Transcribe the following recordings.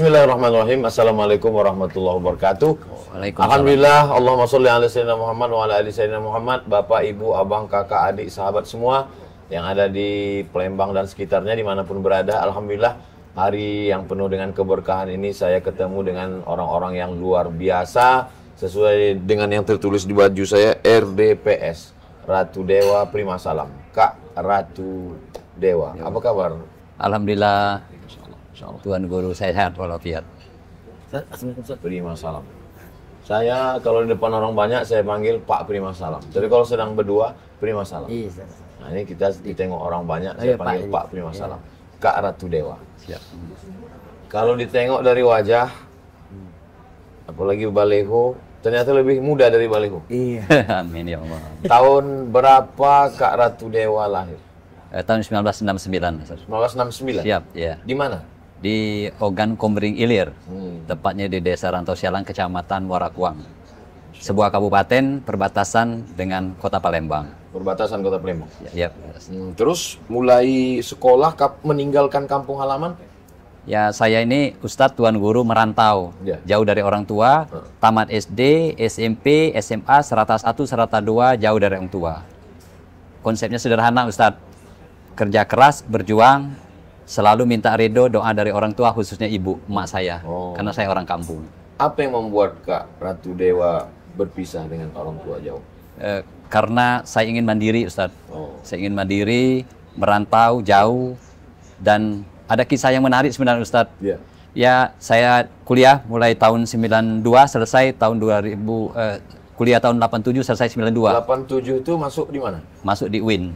Bismillahirrahmanirrahim. Assalamualaikum warahmatullahi wabarakatuh. Alhamdulillah, Allahumma sholli ala sayyidina Muhammad wa ala ali sayyidina Muhammad, Bapak, Ibu, Abang, Kakak, Adik, sahabat semua yang ada di Palembang dan sekitarnya dimanapun berada. Alhamdulillah, hari yang penuh dengan keberkahan ini saya ketemu dengan orang-orang yang luar biasa sesuai dengan yang tertulis di baju saya RDPS, Ratu Dewa Prima Salam. Kak Ratu Dewa, apa kabar? Alhamdulillah Allah. Tuhan Guru saya sehat walafiat. Prima salam. Saya kalau di depan orang banyak saya panggil Pak Prima Salam. Tapi kalau sedang berdua Prima Salam. Iya, nah ini kita ditengok orang banyak oh, saya iya, panggil Pak, Pak Prima iya. Salam. Iya. Kak Ratu Dewa. Siap. Kalau ditengok dari wajah, apalagi baleho, ternyata lebih muda dari baleho. Iya. Amin ya Allah. Tahun berapa Kak Ratu Dewa lahir? Eh, tahun 1969. 1969. Siap, ya. Di mana? di Ogan Komering Ilir, hmm. tepatnya di Desa Rantau Sialang, Kecamatan Warakuang. Sebuah kabupaten perbatasan dengan Kota Palembang. Perbatasan Kota Palembang. Ya. Yep. Ya. Hmm, terus mulai sekolah meninggalkan kampung halaman? Ya, saya ini Ustadz Tuan Guru merantau. Ya. Jauh dari orang tua, tamat SD, SMP, SMA, serata 1, serata 2, jauh dari orang tua. Konsepnya sederhana Ustadz. Kerja keras, berjuang, selalu minta ridho doa dari orang tua khususnya ibu emak saya oh. karena saya orang kampung apa yang membuat kak ratu dewa berpisah dengan orang tua jauh eh, karena saya ingin mandiri Ustadz oh. saya ingin mandiri merantau jauh dan ada kisah yang menarik sebenarnya Ustadz yeah. ya saya kuliah mulai tahun 92 selesai tahun 2000 eh, kuliah tahun 87 selesai 92 87 itu masuk di mana masuk di UIN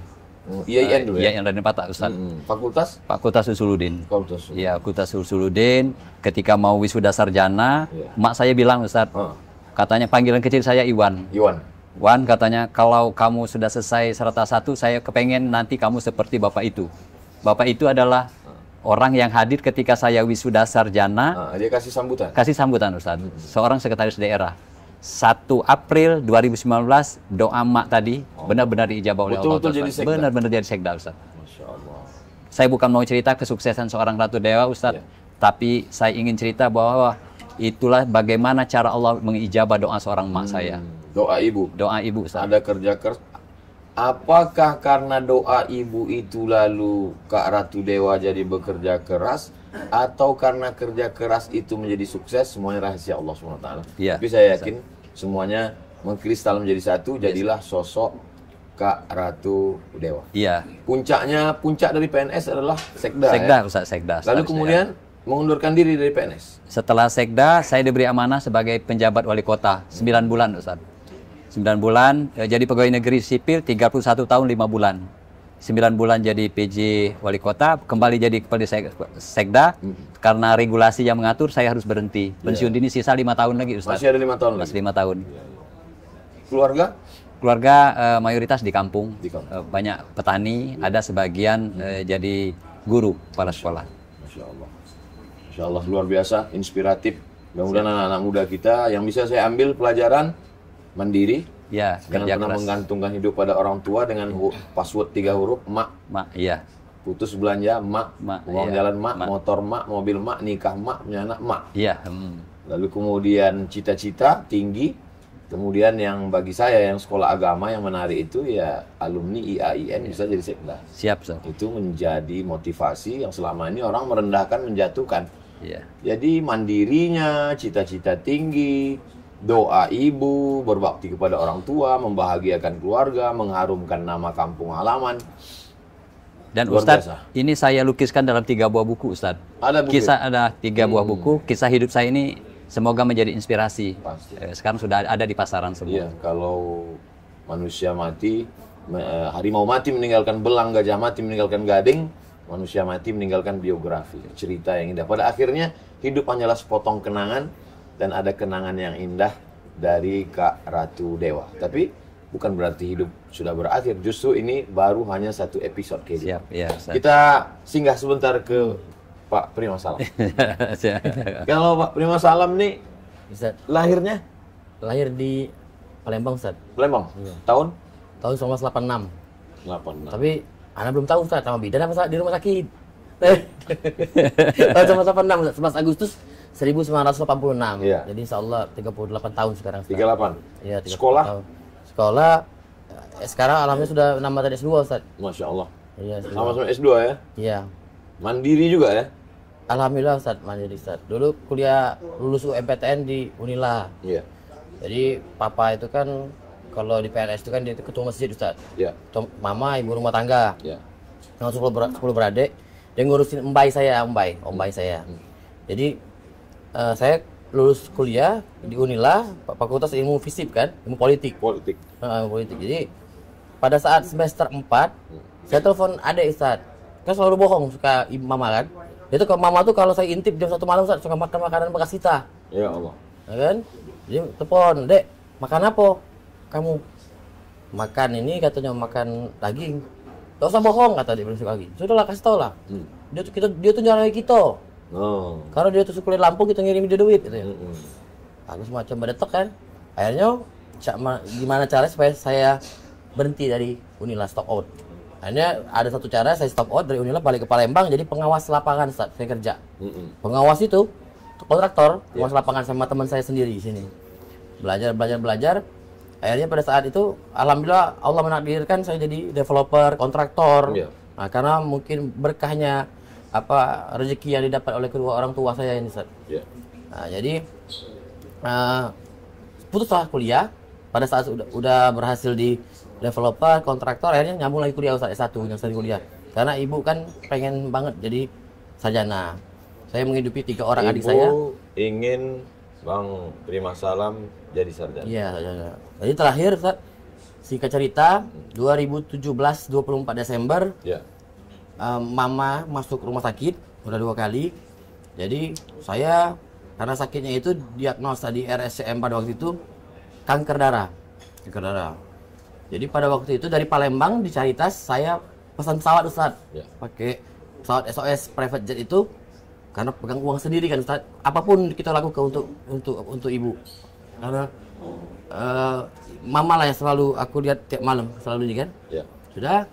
IAIN dulu ya? IAIN Raden Patah, Ustaz. Hmm, fakultas? Fakultas Usuludin. Fakultas Iya, Ya, Fakultas Usuludin. Ketika mau wisuda sarjana, yeah. mak saya bilang Ustaz, hmm. katanya panggilan kecil saya Iwan. Iwan. Wan katanya kalau kamu sudah selesai serata satu, saya kepengen nanti kamu seperti bapak itu. Bapak itu adalah ah. orang yang hadir ketika saya wisuda sarjana. Uh, dia kasih sambutan. Kasih sambutan Ustaz. Hmm. Seorang sekretaris daerah. 1 April 2019 doa mak tadi benar-benar diijabah oleh Allah. Betul, Benar-benar jadi sekda Ustaz. Masya Allah. Saya bukan mau cerita kesuksesan seorang Ratu Dewa Ustaz, ya. tapi saya ingin cerita bahwa itulah bagaimana cara Allah mengijabah doa seorang mak hmm, saya. Doa ibu. Doa ibu Ustaz. Ada kerja keras. Apakah karena doa ibu itu lalu Kak Ratu Dewa jadi bekerja keras atau karena kerja keras itu menjadi sukses semuanya rahasia Allah SWT. Ya, Tapi saya yakin semuanya mengkristal menjadi satu jadilah sosok Kak Ratu Dewa. Iya. Puncaknya puncak dari PNS adalah Sekda. Sekda, ya? Ustaz Sekda. Lalu ya. kemudian ya. mengundurkan diri dari PNS. Setelah Sekda, saya diberi amanah sebagai penjabat wali kota 9 bulan, Ustaz. 9 bulan, eh, jadi pegawai negeri sipil 31 tahun 5 bulan. 9 bulan jadi PJ wali kota, kembali jadi kepala sekda hmm. karena regulasi yang mengatur saya harus berhenti. Iya. Pensiun yeah. dini sisa lima tahun lagi Ustaz. Masih ada lima tahun Masih lima tahun. Yeah, yeah. Keluarga? Keluarga uh, mayoritas di kampung. Di kampung. Uh, banyak petani, yeah. ada sebagian hmm. uh, jadi guru kepala sekolah. Masya Allah. Masya Allah luar biasa, inspiratif. Mudah-mudahan anak-anak muda kita yang bisa saya ambil pelajaran mandiri, Ya, Jangan pernah keras. menggantungkan hidup pada orang tua dengan password tiga huruf mak. Mak, iya. Putus belanja mak, mak uang iya. jalan mak, mak, motor mak, mobil mak, nikah mak, punya anak mak. Iya. Hmm. Lalu kemudian cita-cita tinggi. Kemudian yang bagi saya yang sekolah agama yang menarik itu ya alumni IAIN ya. bisa jadi sekda. Siap, sir. Itu menjadi motivasi yang selama ini orang merendahkan, menjatuhkan. Ya. Jadi mandirinya, cita-cita tinggi, doa ibu, berbakti kepada orang tua, membahagiakan keluarga, mengharumkan nama kampung halaman. Dan Ustadz, ini saya lukiskan dalam tiga buah buku Ustadz. Ada buku? Kisah ada tiga buah hmm. buku, kisah hidup saya ini semoga menjadi inspirasi. Pasti. Eh, sekarang sudah ada di pasaran semua. Iya, kalau manusia mati, eh, harimau mati meninggalkan belang, gajah mati meninggalkan gading, manusia mati meninggalkan biografi, cerita yang indah. Pada akhirnya, hidup hanyalah sepotong kenangan, dan ada kenangan yang indah dari Kak Ratu Dewa. Tapi bukan berarti hidup sudah berakhir. Justru ini baru hanya satu episode kayak Siap, ya, Kita singgah sebentar ke Pak Prima Salam. Kalau Pak Prima Salam nih, lahirnya? Lahir di Palembang, Ustaz. Palembang? Iya. Tahun? Tahun 1986. 86. Tapi anak belum tahu Ustaz, sama bidan apa di rumah sakit. tahun 1986, 11 Agustus 1986. Iya. Jadi insya Allah 38 tahun sekarang. sekarang. 38? Iya, 38 Sekolah? Tahun. Sekolah, eh, sekarang alamnya sudah nama dari S2 Ustaz. Masya Allah. Iya, Sama sama S2 ya? Iya. Mandiri juga ya? Alhamdulillah Ustaz, mandiri Ustaz. Dulu kuliah lulus UMPTN di Unila. Iya. Jadi papa itu kan kalau di PNS itu kan dia ketua masjid Ustaz. Iya. Mama ibu rumah tangga. Iya. Yang 10, ber 10 beradik, dia ngurusin embai saya, embai, ombai hmm. saya. Hmm. Jadi uh, saya lulus kuliah di Unila Fakultas Ilmu Fisip kan, ilmu politik. Politik. Uh, politik. Jadi pada saat semester 4 hmm. saya telepon ada Ustaz. Kan selalu bohong suka mama kan. Itu ke mama tuh kalau saya intip jam satu malam Ustaz suka makan makanan bekas kita. Ya Allah. Ya kan? Jadi telepon, "Dek, makan apa?" Kamu makan ini katanya makan daging. Gak usah bohong kata dia bilang suka daging. Sudahlah kasih tau lah. Hmm. Dia tuh kita dia tuh nyari kita. Oh. Karena dia tusuk kulit lampu kita gitu, ngirim dia duit gitu ya. Mm -hmm. Aku semacam berdetok kan. Akhirnya gimana cara supaya saya berhenti dari Unila stock out. Akhirnya ada satu cara saya stop out dari Unila balik ke Palembang jadi pengawas lapangan saat saya kerja. Mm -hmm. Pengawas itu kontraktor, yeah. pengawas lapangan sama teman saya sendiri di sini. Belajar belajar belajar akhirnya pada saat itu alhamdulillah Allah menakdirkan saya jadi developer kontraktor yeah. nah, karena mungkin berkahnya apa rezeki yang didapat oleh kedua orang tua saya ini Ustaz. Yeah. Nah, jadi uh, eh, putuslah kuliah pada saat sudah udah berhasil di developer, kontraktor akhirnya nyambung lagi kuliah Ustaz satu yang saya kuliah. Karena ibu kan pengen banget jadi sarjana. Saya menghidupi tiga orang ibu adik saya. ingin Bang terima salam jadi sarjana. Iya, sarjana. Jadi terakhir Ustaz, singkat cerita 2017 hmm. 24 Desember yeah mama masuk rumah sakit udah dua kali. Jadi saya karena sakitnya itu diagnosa di RSCM pada waktu itu kanker darah. Kanker darah. Jadi pada waktu itu dari Palembang di Caritas saya pesan pesawat Ustaz. Ya. Pakai pesawat SOS private jet itu karena pegang uang sendiri kan Ustaz. Apapun kita lakukan untuk untuk untuk ibu. Karena uh, mama lah yang selalu aku lihat tiap malam selalu ini kan. Ya. Sudah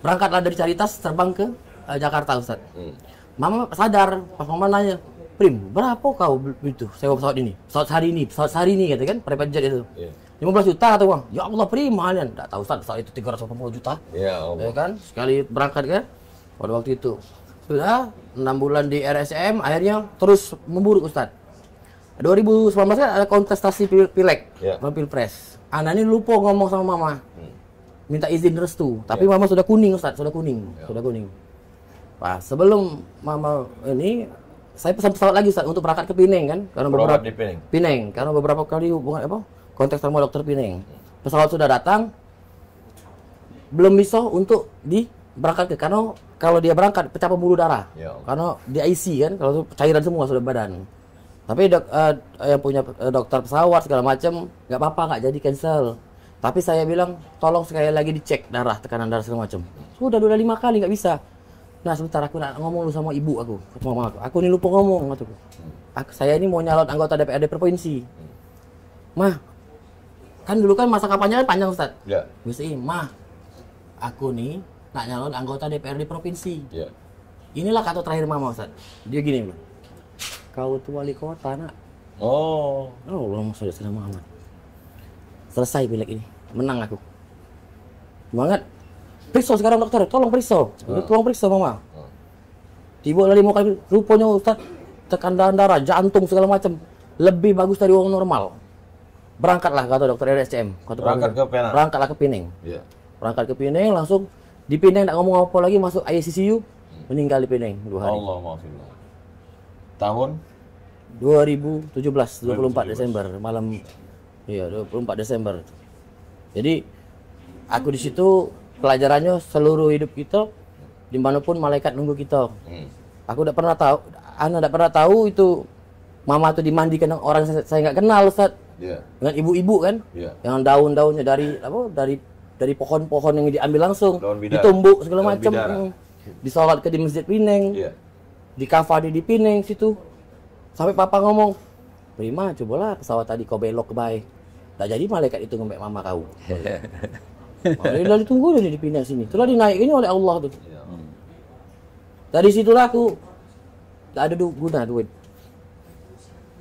berangkatlah dari Caritas terbang ke uh, Jakarta Ustaz. Hmm. Mama sadar pas mama nanya, "Prim, berapa kau itu sewa pesawat ini? Pesawat hari ini, pesawat hari ini," kata kan private jet itu. Yeah. Iya. 15 juta kata bang, ya Allah prim mahal tak tahu Ustaz, pesawat itu 380 juta. Iya, ya, Allah. ya kan, sekali berangkat kan, pada waktu itu. Sudah 6 bulan di RSM, akhirnya terus memburuk Ustaz. 2019 kan ada kontestasi pilek, pileg, iya. yeah. pilpres. Anak ini lupa ngomong sama mama minta izin restu. Tapi yeah. mama sudah kuning, Ustaz, sudah kuning, yeah. sudah kuning. Wah, sebelum mama ini saya pesan pesawat lagi Ustaz untuk berangkat ke Pineng kan? Karena beberapa di Pineng. Pineng, karena beberapa kali hubungan apa? kontak sama dokter Pineng. Pesawat sudah datang belum bisa untuk di berangkat ke karena kalau dia berangkat pecah pembuluh darah. Yeah. Ya karena di IC kan, kalau cairan semua sudah badan tapi dok, uh, yang punya eh, dokter pesawat segala macam nggak apa-apa nggak jadi cancel tapi saya bilang, tolong sekali lagi dicek darah, tekanan darah segala macam. Sudah dua lima kali nggak bisa. Nah sebentar aku nak ngomong lu sama ibu aku, Ngomong aku. Aku ini lupa ngomong kataku. Aku, saya ini mau nyalon anggota DPRD provinsi. Mah, kan dulu kan masa kampanye kan panjang Ustaz. Iya. Bisa mah, aku eh, nih nak nyalon anggota DPRD provinsi. Iya. Inilah kata terakhir mama Ustaz. Dia gini, bro. Kau tuh wali kota nak. Oh. Oh, Allah, maksudnya sudah mama selesai pilek ini menang aku banget periksa sekarang dokter tolong periksa hmm. tolong periksa mama tiba ah. lagi lima kali rupanya ustad tekanan darah jantung segala macam lebih bagus dari orang normal berangkatlah kata dokter RSCM kata berangkat ke Penang berangkatlah ke Pineng yeah. berangkat ke Pineng langsung di Pineng tidak ngomong apa lagi masuk ICU hmm. meninggal di Pineng dua hari Allah tahun 2017 24 2017. Desember malam Iya, 24 Desember. Jadi aku di situ pelajarannya seluruh hidup kita dimanapun malaikat nunggu kita. Hmm. Aku tidak pernah tahu, anak tidak pernah tahu itu mama tuh dimandikan orang saya nggak kenal saat iya. Yeah. Dengan ibu-ibu kan, yeah. yang daun-daunnya dari apa dari dari pohon-pohon yang diambil langsung, ditumbuk segala macam, hmm. disolat ke di masjid Pineng, yeah. di kafadi di Pineng situ, sampai papa ngomong, Prima, cobalah pesawat tadi kau belok ke baik Tak jadi malaikat itu ngembek mama kau. Malaikat ditunggu dia dipindah sini. naik ini oleh Allah tuh. Ya. Hmm. Dari situlah aku tak ada duit guna duit.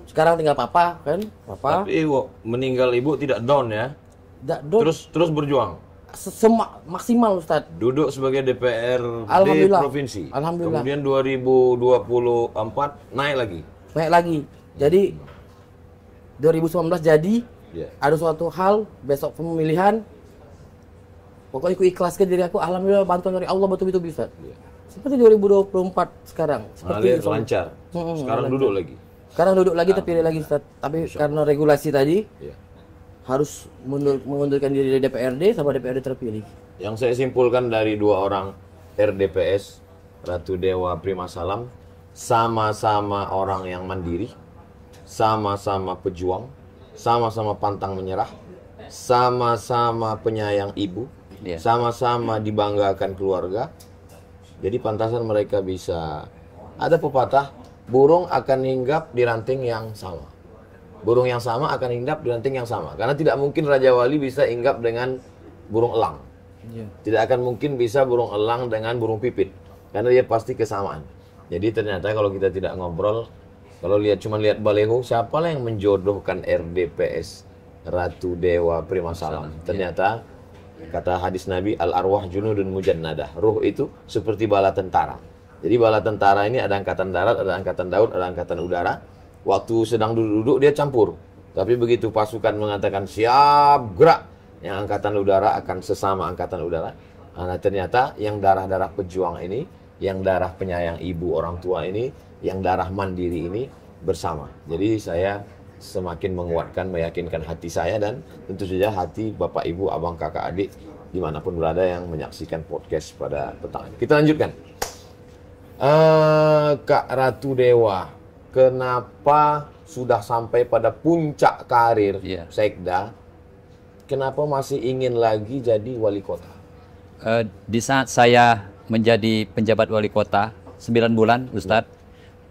Sekarang tinggal papa kan, papa. Tapi ibu meninggal ibu tidak down ya. Tidak down. Terus terus berjuang. Semak maksimal Ustaz. Duduk sebagai DPR di provinsi. Alhamdulillah. Kemudian 2024 naik lagi. Naik lagi. Jadi 2019 jadi yeah. ada suatu hal besok pemilihan pokoknya aku ke diri aku alhamdulillah bantuan dari Allah betul-betul bisa yeah. seperti 2024 sekarang seperti puluh lancar hmm, sekarang lancar. duduk lagi sekarang duduk lagi tapi lagi Ustaz. tapi Insya. karena regulasi tadi yeah. harus mundur, mengundurkan diri dari DPRD sama DPRD terpilih yang saya simpulkan dari dua orang RDPS Ratu Dewa Prima Salam sama-sama orang yang mandiri sama-sama pejuang sama-sama pantang menyerah, sama-sama penyayang ibu, iya. sama-sama yeah. dibanggakan keluarga. Jadi pantasan mereka bisa ada pepatah burung akan hinggap di ranting yang sama. Burung yang sama akan hinggap di ranting yang sama karena tidak mungkin Raja Wali bisa hinggap dengan burung elang. Iya. Tidak akan mungkin bisa burung elang dengan burung pipit karena dia pasti kesamaan. Jadi ternyata kalau kita tidak ngobrol kalau lihat cuma lihat baleho, siapa lah yang menjodohkan RDPS Ratu Dewa Prima Salam? Iya. Ternyata kata hadis Nabi al arwah junudun mujannadah. Ruh itu seperti bala tentara. Jadi bala tentara ini ada angkatan darat, ada angkatan daun, ada angkatan udara. Waktu sedang duduk-duduk dia campur. Tapi begitu pasukan mengatakan siap gerak, yang angkatan udara akan sesama angkatan udara. Nah ternyata yang darah-darah pejuang ini, yang darah penyayang ibu orang tua ini yang darah mandiri ini bersama. Jadi saya semakin menguatkan, meyakinkan hati saya dan tentu saja hati bapak, ibu, abang, kakak, adik dimanapun berada yang menyaksikan podcast pada petang. ini. Kita lanjutkan. Uh, Kak Ratu Dewa, kenapa sudah sampai pada puncak karir yeah. Sekda, kenapa masih ingin lagi jadi wali kota? Uh, di saat saya menjadi penjabat wali kota, 9 bulan Ustadz,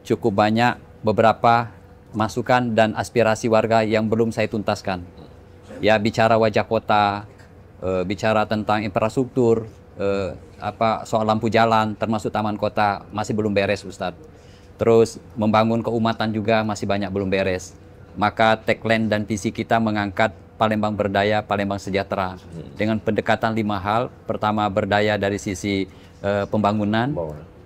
cukup banyak beberapa masukan dan aspirasi warga yang belum saya tuntaskan. Ya bicara wajah kota, e, bicara tentang infrastruktur, e, apa soal lampu jalan termasuk taman kota masih belum beres Ustadz. Terus membangun keumatan juga masih banyak belum beres. Maka tagline dan visi kita mengangkat Palembang berdaya, Palembang sejahtera hmm. dengan pendekatan lima hal. Pertama berdaya dari sisi e, pembangunan,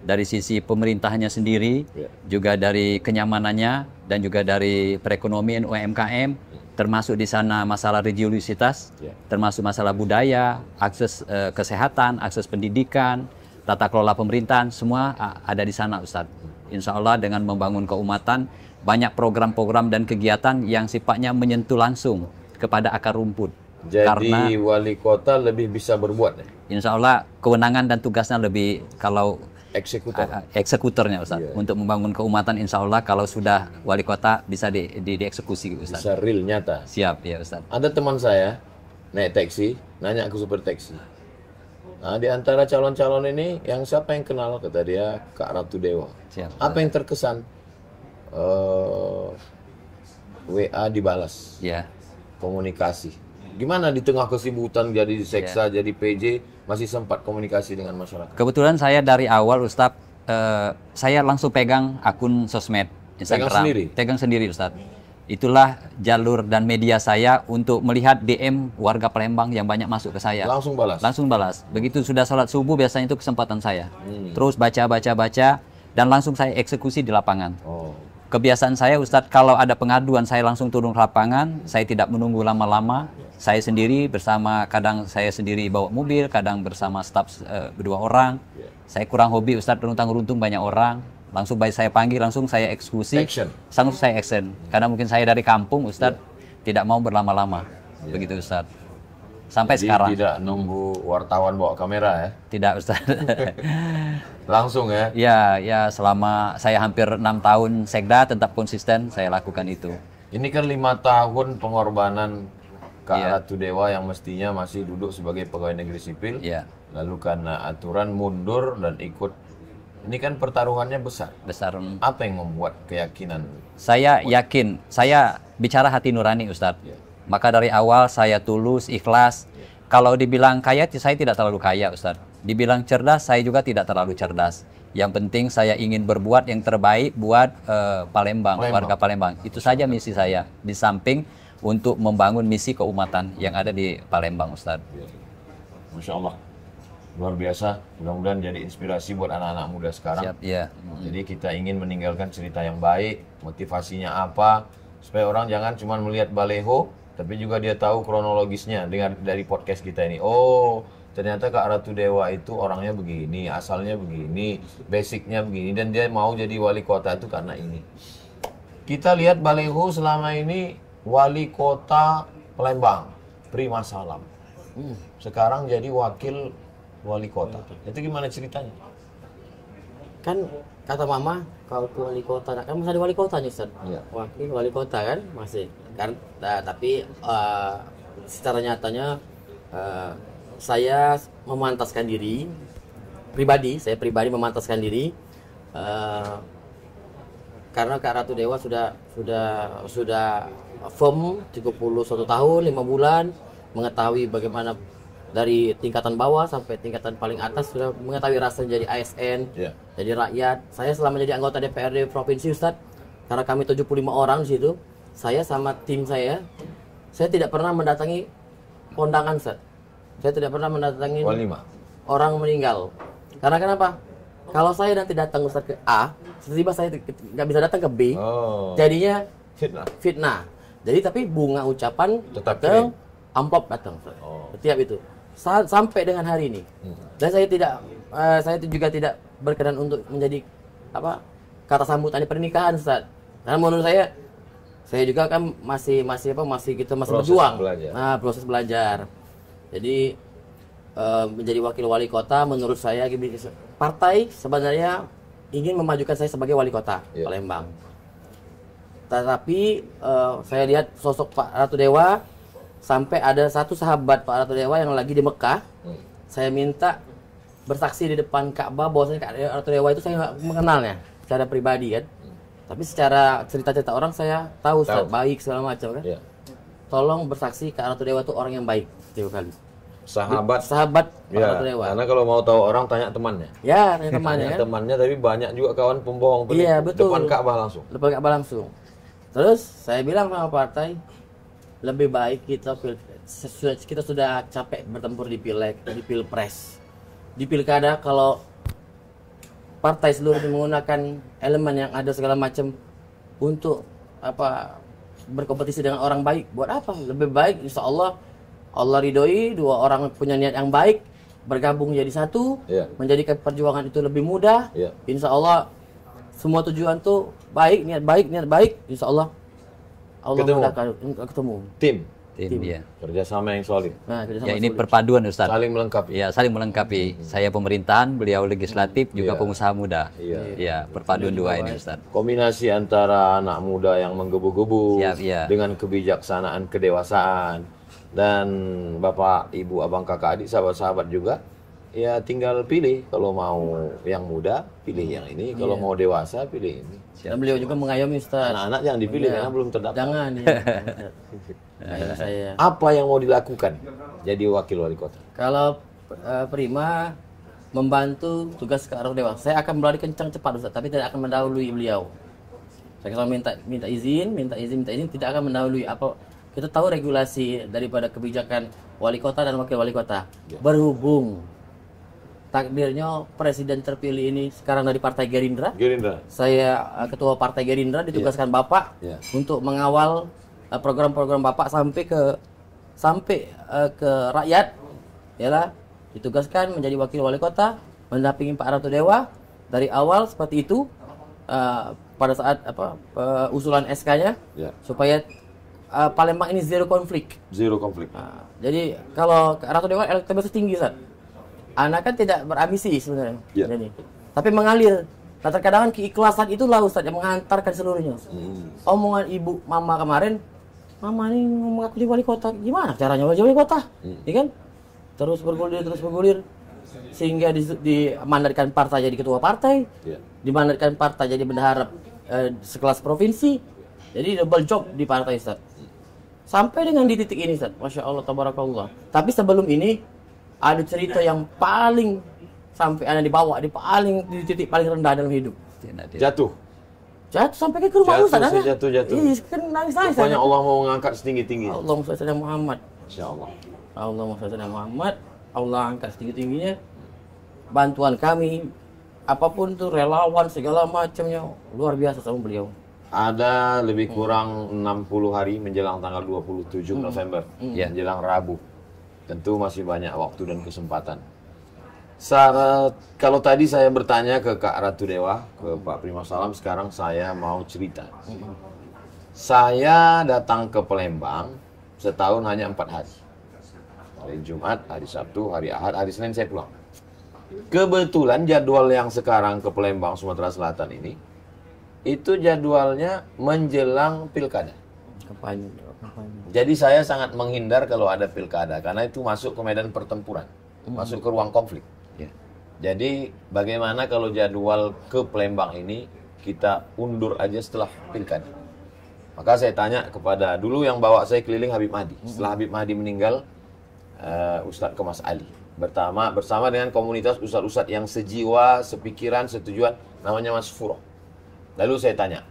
dari sisi pemerintahnya sendiri, ya. juga dari kenyamanannya dan juga dari perekonomian UMKM, termasuk di sana masalah religiusitas, ya. termasuk masalah budaya, akses uh, kesehatan, akses pendidikan, tata kelola pemerintahan, semua ada di sana ustadz. Insya Allah dengan membangun keumatan, banyak program-program dan kegiatan yang sifatnya menyentuh langsung kepada akar rumput. Jadi Karena, wali kota lebih bisa berbuat. Eh? Insya Allah kewenangan dan tugasnya lebih kalau eksekutor. Ah, ah, eksekutornya Ustaz. Yeah. Untuk membangun keumatan insya Allah kalau sudah wali kota bisa di, di, dieksekusi Ustaz. Bisa real nyata. Siap ya Ustaz. Ada teman saya naik taksi, nanya aku supir taksi. Nah, di antara calon-calon ini yang siapa yang kenal kata dia Kak Ratu Dewa. Siap, Apa yang terkesan? Uh, eh, WA dibalas. Ya. Komunikasi. Gimana di tengah kesibukan jadi iya. seksa yeah. jadi PJ, masih sempat komunikasi dengan masyarakat? Kebetulan saya dari awal Ustadz, eh, saya langsung pegang akun sosmed Instagram. Pegang sendiri? Pegang sendiri Ustadz. Itulah jalur dan media saya untuk melihat DM warga Palembang yang banyak masuk ke saya. Langsung balas? Langsung balas. Begitu sudah sholat subuh biasanya itu kesempatan saya. Hmm. Terus baca, baca, baca, dan langsung saya eksekusi di lapangan. Oh. Kebiasaan saya Ustadz, kalau ada pengaduan saya langsung turun ke lapangan, saya tidak menunggu lama-lama. Saya sendiri bersama, kadang saya sendiri bawa mobil, kadang bersama staf uh, eh, berdua orang. Saya kurang hobi Ustadz, runtang-runtung banyak orang. Langsung baik saya panggil, langsung saya eksekusi, langsung saya action. Karena mungkin saya dari kampung Ustadz, yeah. tidak mau berlama-lama. Yeah. Begitu Ustadz sampai Jadi sekarang. Tidak nunggu wartawan bawa kamera ya? Tidak Ustaz. Langsung ya? Ya, ya selama saya hampir enam tahun sekda tetap konsisten saya lakukan itu. Ini kan lima tahun pengorbanan Kak ya. Ratu Dewa yang mestinya masih duduk sebagai pegawai negeri sipil. Ya. Lalu karena aturan mundur dan ikut ini kan pertaruhannya besar. Besar. Apa yang membuat keyakinan? Saya yakin, saya bicara hati nurani Ustadz. Ya. Maka dari awal saya tulus, ikhlas. Kalau dibilang kaya, saya tidak terlalu kaya, Ustaz. Dibilang cerdas, saya juga tidak terlalu cerdas. Yang penting saya ingin berbuat yang terbaik buat uh, Palembang, Palembang, warga Palembang. Itu saja misi saya. Di samping untuk membangun misi keumatan yang ada di Palembang, Ustaz. Masya Allah luar biasa mudah-mudahan jadi inspirasi buat anak-anak muda sekarang Siap, ya. jadi kita ingin meninggalkan cerita yang baik motivasinya apa supaya orang jangan cuma melihat baleho tapi juga dia tahu kronologisnya dengan dari podcast kita ini. Oh, ternyata Kak Ratu Dewa itu orangnya begini, asalnya begini, basicnya begini, dan dia mau jadi wali kota itu karena ini. Kita lihat Baleho selama ini wali kota Palembang, Prima Salam. Hmm, sekarang jadi wakil wali kota. Itu gimana ceritanya? Kan kata Mama, Pak Wali Kota, nah, kan masih ada Wali Kota nih Ustaz? Iya. Wakil Wali Kota kan masih. Kan, nah, tapi uh, secara nyatanya uh, saya memantaskan diri pribadi, saya pribadi memantaskan diri uh, karena Kak Ratu Dewa sudah sudah sudah firm 31 tahun 5 bulan mengetahui bagaimana dari tingkatan bawah sampai tingkatan paling atas sudah mengetahui rasa jadi ASN, yeah. jadi rakyat. Saya selama jadi anggota DPRD provinsi Ustadz, karena kami 75 orang di situ, saya sama tim saya, saya tidak pernah mendatangi kondangan Ustad. Saya tidak pernah mendatangi Walima. orang meninggal. Karena kenapa? Kalau saya nanti datang Ustadz ke A, tiba-tiba saya nggak bisa datang ke B, oh. jadinya fitnah. fitnah. Jadi tapi bunga ucapan Tetap ke amplop datang. Oh. Setiap itu sampai dengan hari ini. Hmm. Dan saya tidak uh, saya juga tidak berkenan untuk menjadi apa kata sambutan di pernikahan saat karena menurut saya saya juga kan masih masih apa masih gitu masih proses berjuang belajar. nah proses belajar jadi uh, menjadi wakil wali kota menurut saya partai sebenarnya ingin memajukan saya sebagai wali kota yeah. Palembang tetapi uh, saya lihat sosok Pak Ratu Dewa sampai ada satu sahabat Pak Ratu Dewa yang lagi di Mekah hmm. saya minta bersaksi di depan Ka'bah bahwasanya Kak Ratu Dewa itu saya mengenalnya secara pribadi kan hmm. tapi secara cerita-cerita orang saya tahu, tahu. baik segala macam kan yeah. tolong bersaksi Kak Ratu Dewa itu orang yang baik tiba kali sahabat sahabat ya, Dewa karena kalau mau tahu orang tanya temannya ya tanya temannya tanya temannya tapi banyak juga kawan pembohong iya betul depan Ka'bah langsung depan Ka'bah langsung terus saya bilang sama partai lebih baik kita kita sudah capek bertempur di pileg, di pilpres, di pilkada kalau partai seluruh menggunakan elemen yang ada segala macam untuk apa berkompetisi dengan orang baik buat apa lebih baik insya Allah Allah ridhoi dua orang punya niat yang baik bergabung jadi satu yeah. menjadikan perjuangan itu lebih mudah yeah. insya Allah semua tujuan tuh baik niat baik niat baik insya Allah Allah ketemu. mengadakan ketemu. Tim. Tim, Tim. Ya. Kerjasama yang solid. Nah, kerjasama ya, ini solid. perpaduan Ustaz. Saling melengkapi. Ya, saling melengkapi. Hmm. Saya pemerintahan, beliau legislatif, hmm. juga ya. pengusaha muda. Iya. Ya, perpaduan dua ini Ustaz. Kombinasi antara anak muda yang menggebu-gebu ya. dengan kebijaksanaan kedewasaan dan Bapak, Ibu, Abang, Kakak, Adik, sahabat-sahabat juga ya tinggal pilih kalau mau yang muda pilih yang ini kalau yeah. mau dewasa pilih ini Siap. dan beliau juga mengayomi Ustaz anak-anak yang dipilih iya. karena belum terdaftar jangan ya saya. apa yang mau dilakukan jadi wakil wali kota kalau uh, Prima membantu tugas ke arah dewasa saya akan berlari kencang cepat Ustaz tapi tidak akan mendahului beliau saya kalau minta minta izin minta izin minta izin tidak akan mendahului apa kita tahu regulasi daripada kebijakan wali kota dan wakil wali kota ya. berhubung takdirnya presiden terpilih ini sekarang dari Partai Gerindra. Gerindra. Saya eh, ketua Partai Gerindra iya. ditugaskan yeah. Bapak yeah. untuk mengawal eh, program-program Bapak sampai ke sampai eh, ke rakyat. Yalah, ditugaskan menjadi wakil wali kota, mendampingi Pak Ratu Dewa dari awal seperti itu pada saat apa usulan SK-nya yeah. supaya uh, Palembang ini zero konflik. Zero konflik. Uh, nah, jadi kalau Ratu Dewa elektabilitas tinggi saat anak kan tidak berambisi sebenarnya. Yeah. Jadi, tapi mengalir. Nah terkadang keikhlasan itulah Ustaz yang mengantarkan seluruhnya. Hmm. Omongan ibu mama kemarin, mama ini ngomong aku di wali kota, gimana caranya wali kota? Hmm. Ya kan? Terus bergulir, terus bergulir. Sehingga di, di mandatkan partai jadi ketua partai, yeah. dimandatkan partai jadi bendahara eh, sekelas provinsi. Jadi double job di partai Ustaz. Hmm. Sampai dengan di titik ini Ustaz, Masya Allah, Tabarakallah. Tapi sebelum ini, ada cerita yang paling sampai anak dibawa di paling di titik paling rendah dalam hidup jatuh jatuh sampai ke rumah jatuh, Ustaz Jatuh, jatuh jatuh iya kan nangis nangis pokoknya Allah mau mengangkat setinggi tinggi Allah Allah Muhammad Insya Allah Allah Muhammad Allah angkat setinggi tingginya bantuan kami apapun tuh relawan segala macamnya luar biasa sama beliau ada lebih kurang hmm. 60 hari menjelang tanggal 27 hmm. November hmm. Ya. menjelang Rabu Tentu masih banyak waktu dan kesempatan. Saat, kalau tadi saya bertanya ke Kak Ratu Dewa, ke Pak Prima Salam, sekarang saya mau cerita. Saya datang ke Palembang setahun hanya empat hari. Hari Jumat, hari Sabtu, hari Ahad, hari Senin saya pulang. Kebetulan jadwal yang sekarang ke Palembang, Sumatera Selatan ini, itu jadwalnya menjelang pilkada. Jadi saya sangat menghindar kalau ada pilkada karena itu masuk ke medan pertempuran, hmm. masuk ke ruang konflik. Ya. Jadi bagaimana kalau jadwal ke Palembang ini kita undur aja setelah pilkada? Maka saya tanya kepada dulu yang bawa saya keliling Habib Mahdi. Hmm. Setelah Habib Mahdi meninggal, uh, Ustadz ke Ali bersama bersama dengan komunitas ustadz-ustadz yang sejiwa, sepikiran, setujuan, namanya Mas Furoh. Lalu saya tanya,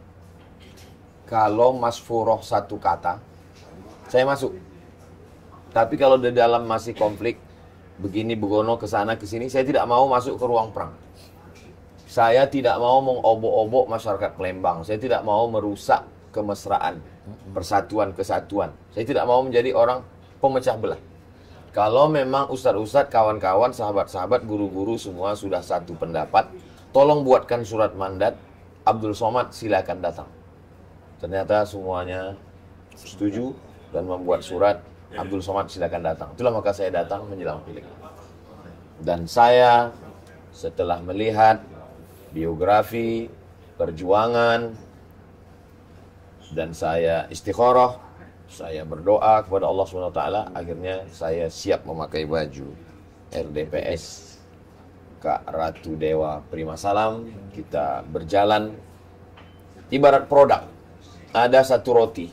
kalau Mas Furoh satu kata, saya masuk. Tapi kalau di dalam masih konflik, begini begono ke sana ke sini, saya tidak mau masuk ke ruang perang. Saya tidak mau mengobok-obok masyarakat Palembang. Saya tidak mau merusak kemesraan, persatuan, kesatuan. Saya tidak mau menjadi orang pemecah belah. Kalau memang Ustad Ustad, kawan-kawan, sahabat-sahabat, guru-guru semua sudah satu pendapat, tolong buatkan surat mandat. Abdul Somad silakan datang. Ternyata semuanya setuju dan membuat surat ya. Abdul Somad silakan datang. Itulah maka saya datang menjelang pileg. Dan saya setelah melihat biografi, perjuangan, dan saya istikharah, saya berdoa kepada Allah SWT, akhirnya saya siap memakai baju RDPS Kak Ratu Dewa Prima Salam, kita berjalan ibarat produk. Ada satu roti,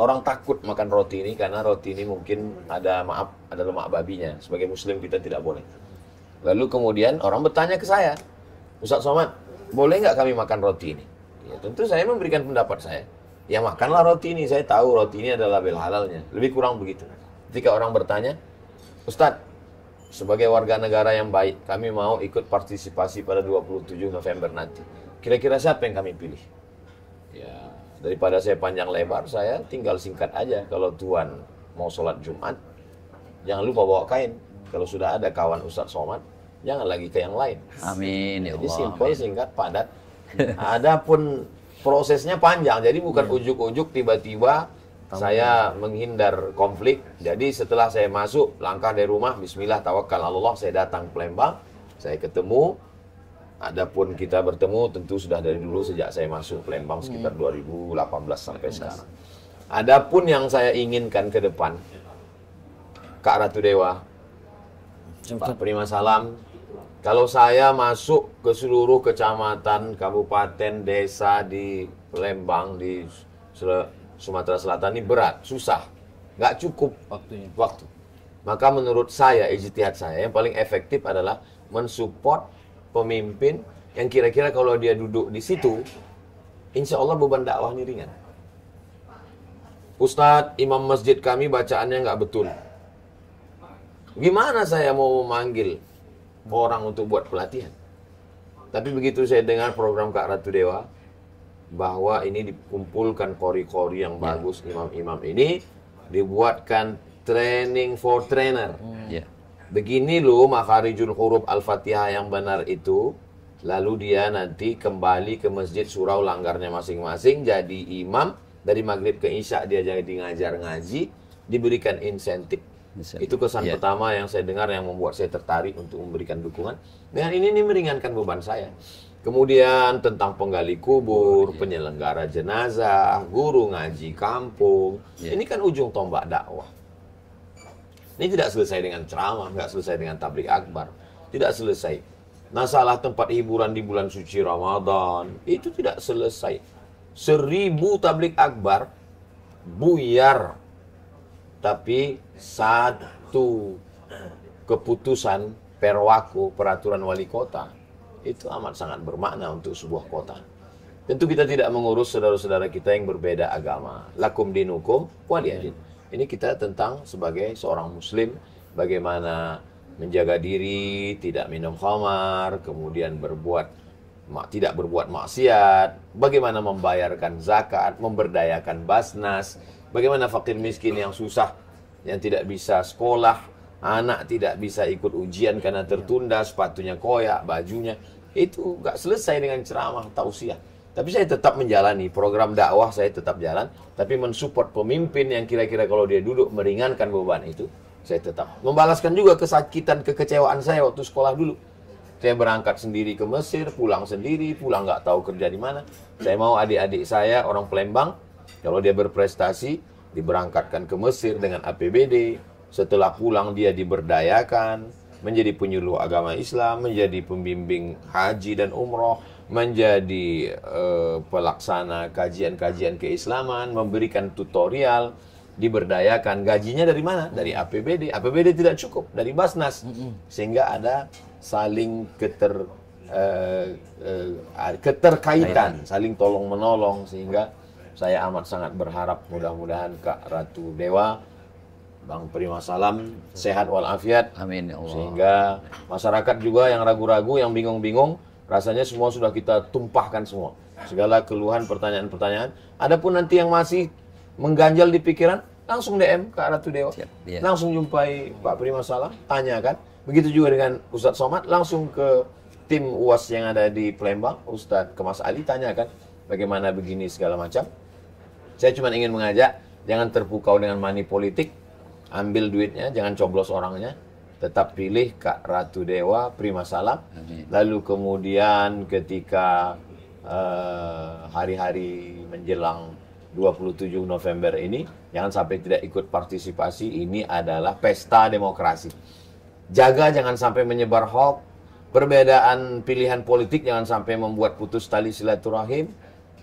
orang takut makan roti ini karena roti ini mungkin ada maaf ada lemak babinya. Sebagai muslim kita tidak boleh. Lalu kemudian orang bertanya ke saya, Ustaz Somad, boleh nggak kami makan roti ini? Ya, tentu saya memberikan pendapat saya. Ya makanlah roti ini, saya tahu roti ini adalah label halalnya. Lebih kurang begitu. Ketika orang bertanya, Ustaz, sebagai warga negara yang baik, kami mau ikut partisipasi pada 27 November nanti. Kira-kira siapa yang kami pilih? Ya, daripada saya panjang lebar saya tinggal singkat aja kalau tuan mau sholat Jumat jangan lupa bawa kain kalau sudah ada kawan Ustadz Somad jangan lagi ke yang lain amin ya jadi simpel singkat padat adapun prosesnya panjang jadi bukan iya. ujuk-ujuk tiba-tiba saya menghindar konflik jadi setelah saya masuk langkah dari rumah Bismillah tawakal Allah saya datang ke Palembang saya ketemu Adapun kita bertemu tentu sudah dari dulu sejak saya masuk Lembang sekitar 2018 hmm. sampai sekarang. Adapun yang saya inginkan ke depan, Kak Ratu Dewa, Pak Prima Salam, kalau saya masuk ke seluruh kecamatan, kabupaten, desa di Lembang, di Sumatera Selatan ini berat, susah, nggak cukup waktunya. waktu. Maka menurut saya, ijtihad saya yang paling efektif adalah mensupport pemimpin yang kira-kira kalau dia duduk di situ, insya Allah beban dakwahnya ringan. Ustadz, imam masjid kami bacaannya nggak betul. Gimana saya mau memanggil orang untuk buat pelatihan? Tapi begitu saya dengar program Kak Ratu Dewa, bahwa ini dikumpulkan kori-kori yang ya. bagus, imam-imam ini, dibuatkan training for trainer. Yeah Begini loh makarijul huruf Al-Fatihah yang benar itu. Lalu dia nanti kembali ke masjid surau langgarnya masing-masing jadi imam dari maghrib ke isya dia jadi ngajar ngaji diberikan insentif. Itu kesan ya. pertama yang saya dengar yang membuat saya tertarik untuk memberikan dukungan. Dengan ini ini meringankan beban saya. Kemudian tentang penggali kubur, oh, ya. penyelenggara jenazah, guru ngaji kampung. ya. Ini kan ujung tombak dakwah. Ini tidak selesai dengan ceramah, nggak selesai dengan tablik akbar. Tidak selesai. Nah, salah tempat hiburan di bulan suci Ramadan, itu tidak selesai. Seribu tablik akbar, buyar. Tapi satu keputusan perwaku, peraturan wali kota, itu amat sangat bermakna untuk sebuah kota. Tentu kita tidak mengurus saudara-saudara kita yang berbeda agama. Lakum dinukum wali waliyadin. Ini kita tentang sebagai seorang muslim bagaimana menjaga diri, tidak minum khamar, kemudian berbuat tidak berbuat maksiat, bagaimana membayarkan zakat, memberdayakan basnas, bagaimana fakir miskin yang susah, yang tidak bisa sekolah, anak tidak bisa ikut ujian karena tertunda, sepatunya koyak, bajunya, itu nggak selesai dengan ceramah tausiah. Tapi saya tetap menjalani program dakwah saya tetap jalan, tapi mensupport pemimpin yang kira-kira kalau dia duduk meringankan beban itu, saya tetap membalaskan juga kesakitan kekecewaan saya waktu sekolah dulu. Saya berangkat sendiri ke Mesir, pulang sendiri, pulang nggak tahu kerja di mana. Saya mau adik-adik saya orang Palembang, kalau dia berprestasi, diberangkatkan ke Mesir dengan APBD. Setelah pulang dia diberdayakan, menjadi penyuluh agama Islam, menjadi pembimbing haji dan umroh, menjadi uh, pelaksana kajian-kajian keislaman, memberikan tutorial, diberdayakan. Gajinya dari mana? Dari APBD. APBD tidak cukup, dari Basnas. Sehingga ada saling keter uh, uh, keterkaitan, saling tolong-menolong sehingga saya amat sangat berharap mudah-mudahan Kak Ratu Dewa Bang Prima Salam sehat walafiat. Amin ya Sehingga masyarakat juga yang ragu-ragu, yang bingung-bingung Rasanya semua sudah kita tumpahkan semua. Segala keluhan, pertanyaan-pertanyaan. Adapun nanti yang masih mengganjal di pikiran, langsung DM ke Ratu Dewa. Siap, ya. Langsung jumpai Pak Prima Salah, tanyakan. Begitu juga dengan Ustadz Somad, langsung ke tim UAS yang ada di Palembang, Ustadz Kemas Ali, tanyakan bagaimana begini segala macam. Saya cuma ingin mengajak, jangan terpukau dengan money politik, ambil duitnya, jangan coblos orangnya, tetap pilih Kak Ratu Dewa Prima Salam. Lalu kemudian ketika eh, hari-hari uh, menjelang 27 November ini jangan sampai tidak ikut partisipasi ini adalah pesta demokrasi. Jaga jangan sampai menyebar hoax, perbedaan pilihan politik jangan sampai membuat putus tali silaturahim.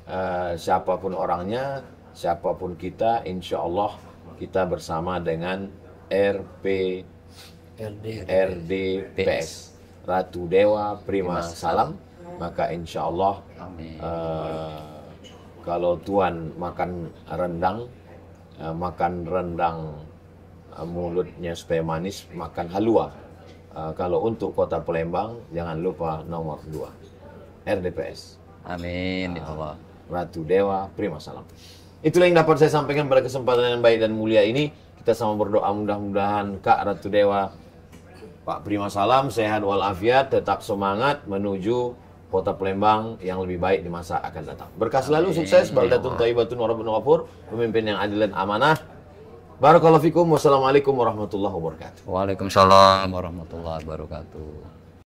Uh, siapapun orangnya, siapapun kita, insya Allah kita bersama dengan RP Rdps Ratu Dewa Prima Salam maka insya Allah Uh, kalau Tuhan makan rendang uh, makan rendang uh, mulutnya supaya manis makan halua uh, kalau untuk kota Palembang jangan lupa nomor 2 RDPS Amin uh, Allah Ratu Dewa Prima Salam Itulah yang dapat saya sampaikan pada kesempatan yang baik dan mulia ini. Kita sama berdoa mudah-mudahan Kak Ratu Dewa Pak Prima salam, sehat walafiat, tetap semangat menuju kota Palembang yang lebih baik di masa akan datang. Berkah selalu, sukses, baldatun ya taibatun warabun wapur, pemimpin yang adil dan amanah. Barakallahu fikum, wassalamualaikum warahmatullahi wabarakatuh. Waalaikumsalam warahmatullahi wabarakatuh.